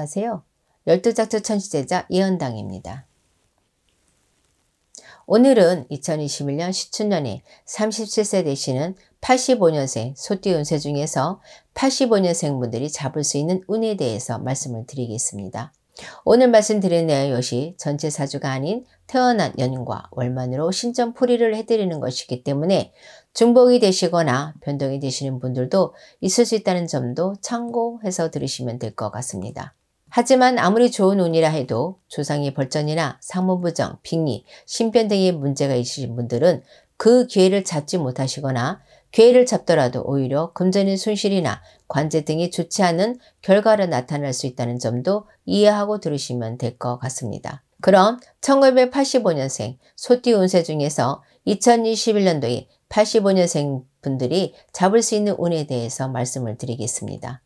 안녕하세요. 열두작조 천시제자 이현당입니다 오늘은 2021년 시춘년에 37세 되시는 85년생 소띠운세 중에서 85년생 분들이 잡을 수 있는 운에 대해서 말씀을 드리겠습니다. 오늘 말씀드린 내용 역시 전체 사주가 아닌 태어난 연과 월만으로 신점풀이를 해드리는 것이기 때문에 중복이 되시거나 변동이 되시는 분들도 있을 수 있다는 점도 참고해서 들으시면 될 것 같습니다. 하지만 아무리 좋은 운이라 해도 조상의 벌전이나 상무부정, 빙의, 신변 등의 문제가 있으신 분들은 그 기회를 잡지 못하시거나 기회를 잡더라도 오히려 금전의 손실이나 관제 등이 좋지 않은 결과로 나타날 수 있다는 점도 이해하고 들으시면 될 것 같습니다. 그럼 1985년생 소띠 운세 중에서 2021년도에 85년생 분들이 잡을 수 있는 운에 대해서 말씀을 드리겠습니다.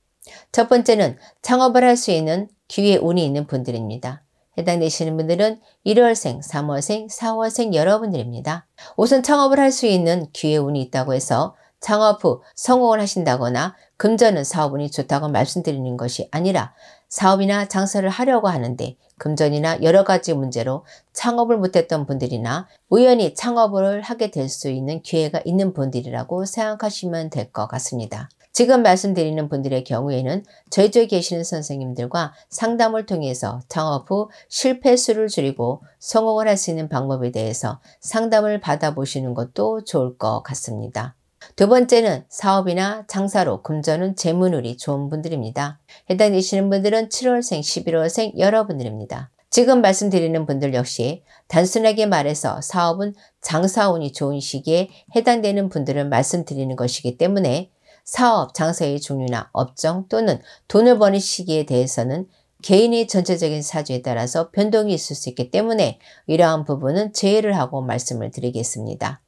첫 번째는 창업을 할 수 있는 뒤에 운이 있는 분들입니다. 해당되시는 분들은 1월생, 3월생, 4월생 여러분들입니다. 우선 창업을 할 수 있는 기회 운이 있다고 해서 창업 후 성공을 하신다거나 금전은 사업운이 좋다고 말씀드리는 것이 아니라 사업이나 장사를 하려고 하는데 금전이나 여러 가지 문제로 창업을 못했던 분들이나 우연히 창업을 하게 될 수 있는 기회가 있는 분들이라고 생각하시면 될 것 같습니다. 지금 말씀드리는 분들의 경우에는 저희쪽에 계시는 선생님들과 상담을 통해서 창업 후 실패수를 줄이고 성공을 할 수 있는 방법에 대해서 상담을 받아보시는 것도 좋을 것 같습니다. 두 번째는 사업이나 장사로 금전은 재물운이 좋은 분들입니다. 해당되시는 분들은 7월생, 11월생 여러분들입니다. 지금 말씀드리는 분들 역시 단순하게 말해서 사업은 장사운이 좋은 시기에 해당되는 분들을 말씀드리는 것이기 때문에 사업, 장사의 종류나 업종 또는 돈을 버는 시기에 대해서는 개인의 전체적인 사주에 따라서 변동이 있을 수 있기 때문에 이러한 부분은 제외를 하고 말씀을 드리겠습니다.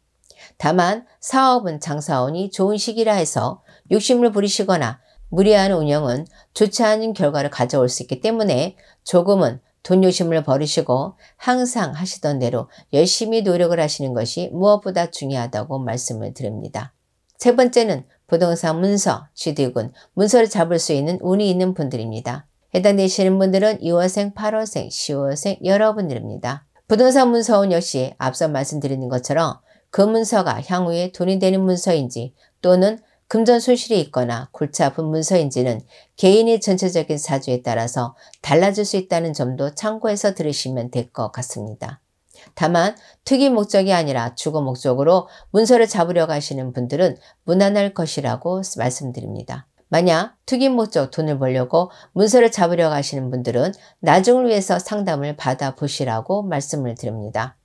다만 사업은 장사원이 좋은 시기라 해서 욕심을 부리시거나 무리한 운영은 좋지 않은 결과를 가져올 수 있기 때문에 조금은 돈 욕심을 버리시고 항상 하시던 대로 열심히 노력을 하시는 것이 무엇보다 중요하다고 말씀을 드립니다. 세 번째는 부동산 문서, 취득군 문서를 잡을 수 있는 운이 있는 분들입니다. 해당되시는 분들은 2월생, 8월생, 10월생 여러분들입니다. 부동산 문서운 역시 앞서 말씀드린 것처럼 그 문서가 향후에 돈이 되는 문서인지 또는 금전 손실이 있거나 골치 아픈 문서인지는 개인의 전체적인 사주에 따라서 달라질 수 있다는 점도 참고해서 들으시면 될 것 같습니다. 다만 특이 목적이 아니라 주거 목적으로 문서를 잡으려고 하시는 분들은 무난할 것이라고 말씀드립니다. 만약 투기 목적 돈을 벌려고 문서를 잡으려고 하시는 분들은 나중을 위해서 상담을 받아보시라고 말씀을 드립니다.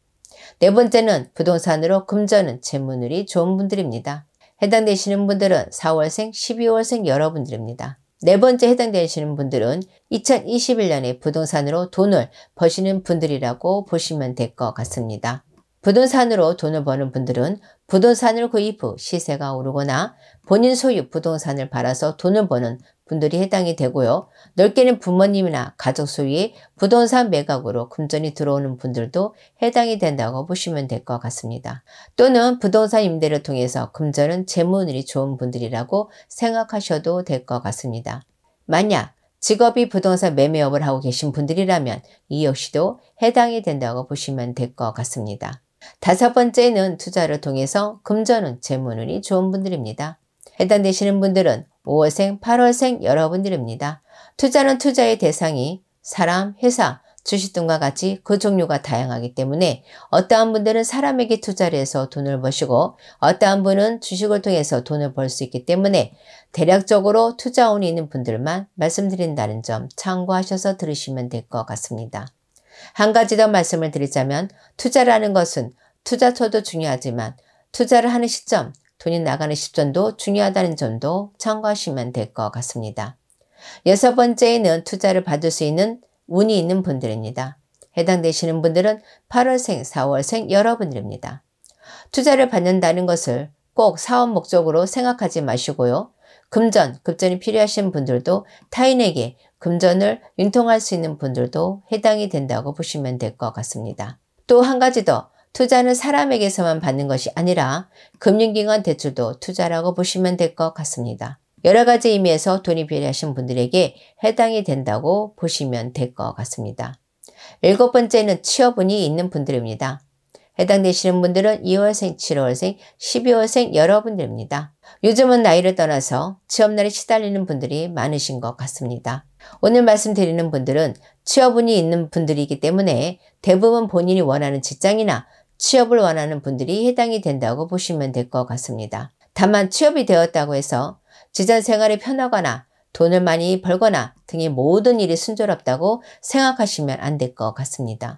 네 번째는 부동산으로 금전은 재물이 좋은 분들입니다. 해당되시는 분들은 4월생, 12월생 여러분들입니다. 네 번째 해당되시는 분들은 2021년에 부동산으로 돈을 버시는 분들이라고 보시면 될 것 같습니다. 부동산으로 돈을 버는 분들은 부동산을 구입 후 시세가 오르거나 본인 소유 부동산을 팔아서 돈을 버는 분들이 해당이 되고요. 넓게는 부모님이나 가족 소유의 부동산 매각으로 금전이 들어오는 분들도 해당이 된다고 보시면 될 것 같습니다. 또는 부동산 임대를 통해서 금전은 재무운이 좋은 분들이라고 생각하셔도 될 것 같습니다. 만약 직업이 부동산 매매업을 하고 계신 분들이라면 이 역시도 해당이 된다고 보시면 될 것 같습니다. 다섯 번째는 투자를 통해서 금전운, 재무운이 좋은 분들입니다. 해당되시는 분들은 5월생, 8월생 여러분들입니다. 투자는 투자의 대상이 사람, 회사, 주식 등과 같이 그 종류가 다양하기 때문에 어떠한 분들은 사람에게 투자를 해서 돈을 버시고 어떠한 분은 주식을 통해서 돈을 벌 수 있기 때문에 대략적으로 투자운이 있는 분들만 말씀드린다는 점 참고하셔서 들으시면 될 것 같습니다. 한 가지 더 말씀을 드리자면 투자라는 것은 투자처도 중요하지만 투자를 하는 시점, 돈이 나가는 시점도 중요하다는 점도 참고하시면 될 것 같습니다. 여섯 번째에는 투자를 받을 수 있는 운이 있는 분들입니다. 해당되시는 분들은 8월생, 4월생 여러분들입니다. 투자를 받는다는 것을 꼭 사업 목적으로 생각하지 마시고요. 금전, 급전이 필요하신 분들도 타인에게 금전을 융통할 수 있는 분들도 해당이 된다고 보시면 될 것 같습니다. 또 한 가지 더 투자는 사람에게서만 받는 것이 아니라 금융기관 대출도 투자라고 보시면 될 것 같습니다. 여러 가지 의미에서 돈이 필요하신 분들에게 해당이 된다고 보시면 될 것 같습니다. 일곱 번째는 취업운이 있는 분들입니다. 해당되시는 분들은 2월생, 7월생, 12월생 여러분들입니다. 요즘은 나이를 떠나서 취업날에 시달리는 분들이 많으신 것 같습니다. 오늘 말씀드리는 분들은 취업운이 있는 분들이기 때문에 대부분 본인이 원하는 직장이나 취업을 원하는 분들이 해당이 된다고 보시면 될 것 같습니다. 다만 취업이 되었다고 해서 지전 생활이 편하거나 돈을 많이 벌거나 등의 모든 일이 순조롭다고 생각하시면 안 될 것 같습니다.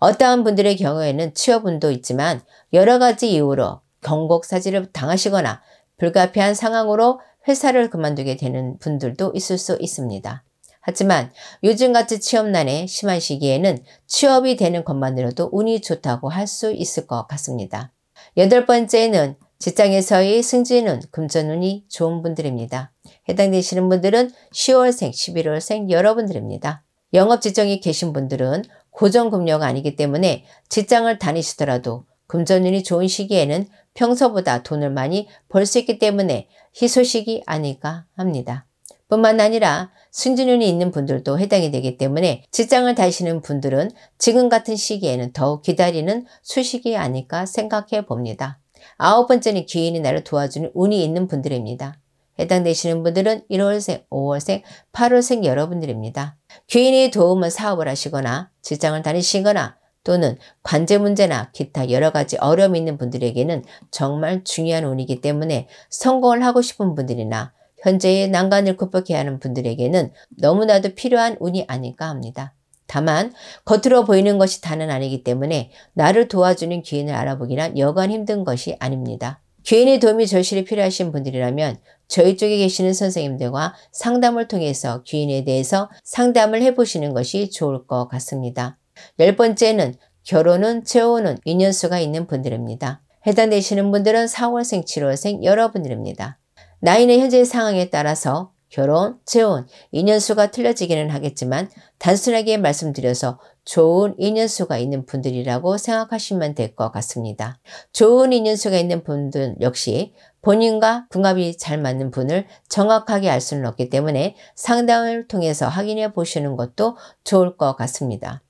어떠한 분들의 경우에는 취업운도 있지만 여러 가지 이유로 경곡사지를 당하시거나 불가피한 상황으로 회사를 그만두게 되는 분들도 있을 수 있습니다. 하지만 요즘같이 취업난에 심한 시기에는 취업이 되는 것만으로도 운이 좋다고 할 수 있을 것 같습니다. 여덟 번째는 직장에서의 승진은 금전운이 좋은 분들입니다. 해당되시는 분들은 10월생, 11월생 여러분들입니다. 영업 지정에 계신 분들은 고정금료가 아니기 때문에 직장을 다니시더라도 금전운이 좋은 시기에는 평소보다 돈을 많이 벌 수 있기 때문에 희소식이 아닐까 합니다. 뿐만 아니라 순진운이 있는 분들도 해당이 되기 때문에 직장을 다시는 분들은 지금 같은 시기에는 더욱 기다리는 수식이 아닐까 생각해 봅니다. 아홉 번째는 기인이 나를 도와주는 운이 있는 분들입니다. 해당되시는 분들은 1월생, 5월생, 8월생 여러분들입니다. 귀인의 도움은 사업을 하시거나 직장을 다니시거나 또는 관제 문제나 기타 여러 가지 어려움이 있는 분들에게는 정말 중요한 운이기 때문에 성공을 하고 싶은 분들이나 현재의 난관을 극복해야 하는 분들에게는 너무나도 필요한 운이 아닐까 합니다. 다만 겉으로 보이는 것이 다는 아니기 때문에 나를 도와주는 기인을 알아보기란 여간 힘든 것이 아닙니다. 기인의 도움이 절실히 필요하신 분들이라면 저희 쪽에 계시는 선생님들과 상담을 통해서 귀인에 대해서 상담을 해보시는 것이 좋을 것 같습니다. 열 번째는 결혼은 재혼는 인연수가 있는 분들입니다. 해당되시는 분들은 4월생, 7월생 여러분들입니다. 나인의 현재 상황에 따라서 결혼, 재혼, 인연수가 틀려지기는 하겠지만 단순하게 말씀드려서 좋은 인연수가 있는 분들이라고 생각하시면 될 것 같습니다. 좋은 인연수가 있는 분들 역시 본인과 궁합이 잘 맞는 분을 정확하게 알 수는 없기 때문에 상담을 통해서 확인해 보시는 것도 좋을 것 같습니다.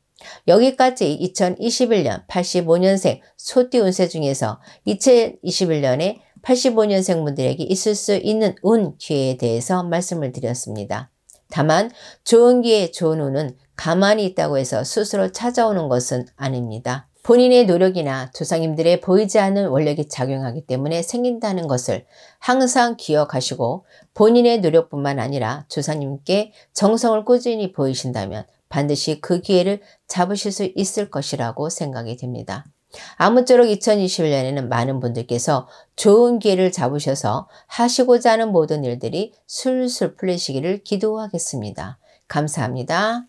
여기까지 2021년 85년생 소띠 운세 중에서 2021년에 85년생 분들에게 있을 수 있는 운 기회에 대해서 말씀을 드렸습니다. 다만 좋은 기회, 좋은 운은 가만히 있다고 해서 스스로 찾아오는 것은 아닙니다. 본인의 노력이나 조상님들의 보이지 않는 원력이 작용하기 때문에 생긴다는 것을 항상 기억하시고 본인의 노력뿐만 아니라 조상님께 정성을 꾸준히 보이신다면 반드시 그 기회를 잡으실 수 있을 것이라고 생각이 됩니다. 아무쪼록 2021년에는 많은 분들께서 좋은 기회를 잡으셔서 하시고자 하는 모든 일들이 술술 풀리시기를 기도하겠습니다. 감사합니다.